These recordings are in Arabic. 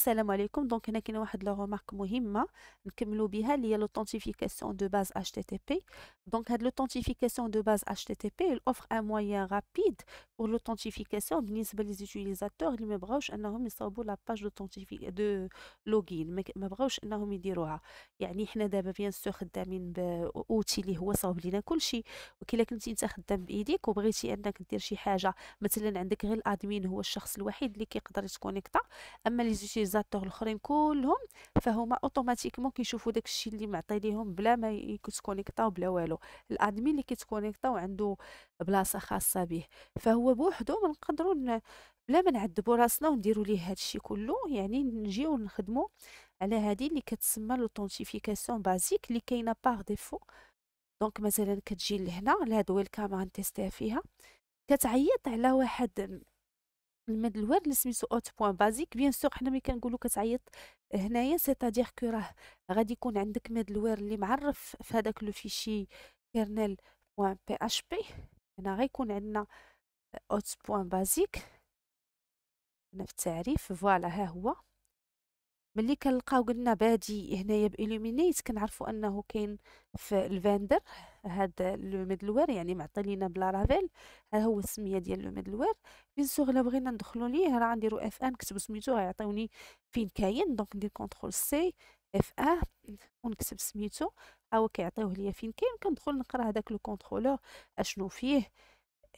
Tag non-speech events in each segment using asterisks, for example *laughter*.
السلام عليكم دونك هنا كاين واحد لو رمارك مهمه نكملو بها اللي هي لوثنتيفيكاسيون دو باز اتش تي تي بي دونك هاد لوثنتيفيكاسيون دو باز اتش تي تي بي اوفر ان مويان رابيد بور لوثنتيفيكاسيون بالنسبه زوتيليزاتور اللي ما بغاوش انهم يصاوبوا لا باج دوثنتيفي دو لوغين ما بغاوش انهم يديروها يعني حنا دابا بيان سو خدامين باوتي اللي هو صاوب لينا كلشي وكلا كنتي انت خدام بايديك وبغيتي انك دير شي حاجه مثلا عندك غير الادمين هو الشخص الوحيد اللي كيقدر يتكونيكتا اما لي زاتور الاخرين كلهم فهما اوتوماتيكمون كيشوفوا داك الشيء اللي معطي ليهم بلا ما يكونيكطاو بلا والو الادمين اللي كيتكونيكطاو عنده بلاصه خاصه به فهو بوحدو نقدروا بلا ما نعذبوا راسنا ونديروا ليه هذا الشيء كله يعني نجيو نخدموا على هذه اللي كتسمى لوتونتيفيكاسيون بازيك اللي كاينه باغ ديفو دونك مثلا كتجي لهنا لهاد ويلكام غنتيستيها فيها كتعيط على واحد الماء الوارد اللي سميتو اوت بوان بازيك بيان سور حنا ملي كنقولو كتعيط هنايا سيتادير كو راه غادي يكون عندك ماء الوارد اللي معرف في هذاك لو فيشي كيرنل بوان بي اش بي هنا غيكون عندنا اوت بوان بازيك هنا في التعريف فوالا ها هو ملي كنلقاو قلنا بادي هنايا بالومينيت كنعرفوا انه كاين في الفاندر هذا لو ميدلوير يعني معطي لينا بلارافيل ها هو السميه ديال لو ميدلوير بيان سور الا بغينا ندخلوا ليه راه نديرو اف ان نكتب سميتو غيعطيوني فين كاين دونك ندير كونترول سي اف ان ونكتب سميتو ها هو كيعطيوه ليا فين كاين كندخل نقرا هذاك لو كونترولور اشنو فيه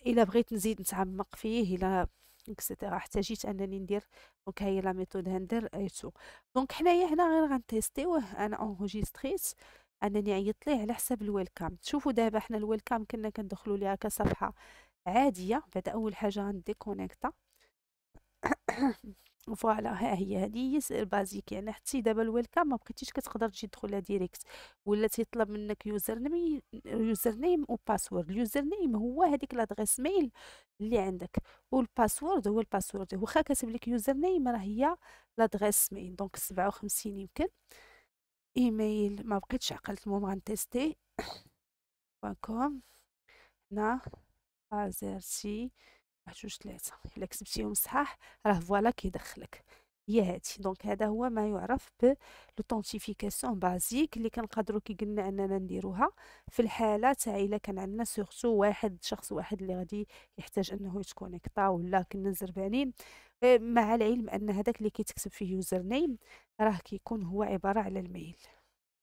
الا بغيت نزيد نتعمق فيه الا اكسيتيرا حتى جيت انني ندير دونك هي لا ميثود هاندل ايتو دونك حنايا هنا غير غنتيستيوه انا اونجيستريت انني عيطت ليه على حساب الويلكام شوفوا دابا حنا الويلكام كنا كندخلوا ليها كصفحه عاديه بعد اول حاجه غنديكونيكتا فوالا ها هي هذه هي بازيك يعني حتى دابا الويلكم ما بقيتيش كتقدر تجي تدخلها ديريكت ولا تيطلب منك يوزر نيم يوزر نيم وباسورد اليوزر نيم هو هذيك لادريس ميل اللي عندك والباسورد هو الباسورد واخا كاتب لك يوزر نيم راه هي لادريس ميل دونك 57 يمكن ايميل ما بقيتش عقلت المهم غنتيستي كوم *coughs* هنا ازرتي واحد جوج ثلاثة الا كتبتيهم صحاح راه فوالا كيدخلك هي هادي دونك هذا هو ما يعرف ب لوتونتيفيكاسيون بازيك اللي كنقدرو كي قلنا اننا نديروها في الحاله تاع الا كان عندنا سيغتو واحد شخص واحد اللي غادي يحتاج انه يتكونيكطا ولا كنا زربانين آه، مع العلم ان هذاك اللي كيتكتب فيه يوزر نيم راه كيكون هو عباره على الميل